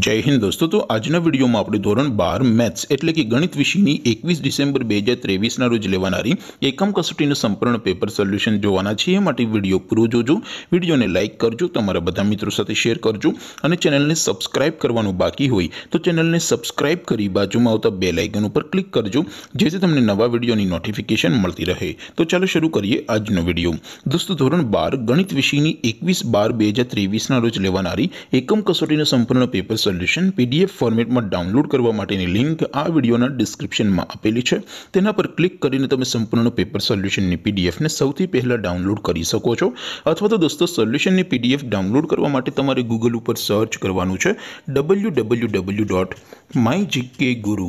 જય હિન્દ દોસ્તો તો આજના વિડીયોમાં આપણે ધોરણ બાર મેથ્સ એટલે કે ગણિત વિષયની એકવીસ ડિસેમ્બર બે હજાર ત્રેવીસના રોજ લેવાનારી એકમ કસોટીનું સંપૂર્ણ પેપર સોલ્યુશન જોવાના છે એ માટે વિડીયો પૂરો જોજો વિડીયોને લાઇક કરજો તમારા બધા મિત્રો સાથે શેર કરજો અને ચેનલને સબસ્ક્રાઇબ કરવાનું બાકી હોય તો ચેનલને સબસ્ક્રાઇબ કરી બાજુમાં આવતા બે લાઇકન ઉપર ક્લિક કરજો જેથી તમને નવા વિડીયોની નોટિફિકેશન મળતી રહે તો ચાલો શરૂ કરીએ આજનો વિડીયો દોસ્તો ધોરણ બાર ગણિત વિષયની એકવીસ બાર બે હજાર ત્રેવીસના રોજ લેવાનારી એકમ કસોટીનું સંપૂર્ણ પેપર સોલ્યુશન પીડીએફ ફોર્મેટમાં ડાઉનલોડ કરવા માટેની લિંક આ વિડિયોના ડિસ્ક્રિપ્શનમાં આપેલી છે તેના પર ક્લિક કરીને તમે સંપૂર્ણનો પેપર સોલ્યુશનની પીડીએફ ને સૌથી પહેલા ડાઉનલોડ કરી શકો છો અથવા તો દોસ્તો સોલ્યુશનની પીડીએફ ડાઉનલોડ કરવા માટે તમારે Google ઉપર સર્ચ કરવાનું છે www.mygkguru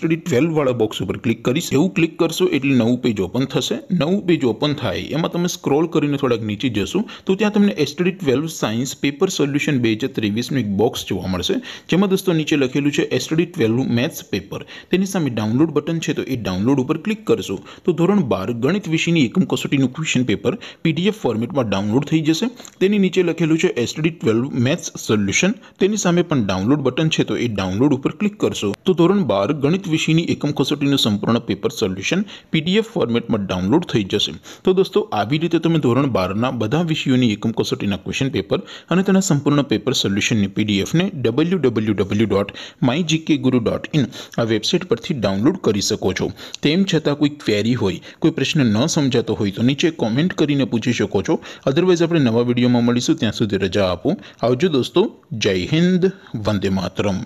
STD 12 વાળા બોક્સ ઉપર ક્લિક કરીશું એવું ક્લિક કરશું એટલે નવું પેજ ઓપન થશે નવું પેજ ઓપન થાય એમાં તમે સ્ક્રોલ કરીને થોડક નીચે જશો તો ત્યાં તમને STD 12 સાયન્સ પેપર સોલ્યુશન 2023 નું એક બોક્સ જોવા મળશે જેમ કે દોસ્તો નીચે લખેલું છે STD 12 નું મેથ્સ પેપર તેની સામે ડાઉનલોડ બટન છે તો એ ડાઉનલોડ ઉપર ક્લિક કરશું તો ધોરણ 12 ગણિત વિષયની એકમ કોસોટી નું ક્વેશ્ચન પેપર PDF ફોર્મેટમાં ડાઉનલોડ થઈ જશે તેની નીચે લખેલું છે STD 12 મેથ્સ સોલ્યુશન તેની સામે પણ ડાઉનલોડ બટન છે તો એ ડાઉનલોડ ઉપર ક્લિક કરશું તો ધોરણ 12 ગણિત विषयनी 1060 टी નું સંપૂર્ણ પેપર સોલ્યુશન પીડીએફ ફોર્મેટ માં ડાઉનલોડ થઈ જશે તો દોસ્તો આબી રીતે તમે ધોરણ 12 ના બધા વિષયો ની 1060 ના ક્વેશ્ચન પેપર અને તેના સંપૂર્ણ પેપર સોલ્યુશન ની પીડીએફ ને www.mygkguru.in આ વેબસાઈટ પરથી ડાઉનલોડ કરી શકો છો તેમ છતાં કોઈ ક્વેરી હોય કોઈ પ્રશ્ન ન સમજાતો હોય તો નીચે કમેન્ટ કરીને પૂછી શકો છો અધરવાઇઝ આપણે નવા વિડિયો માં મળીશું ત્યાં સુધી રજા આપું આવજો દોસ્તો જય હિન્દ વંદે માતરમ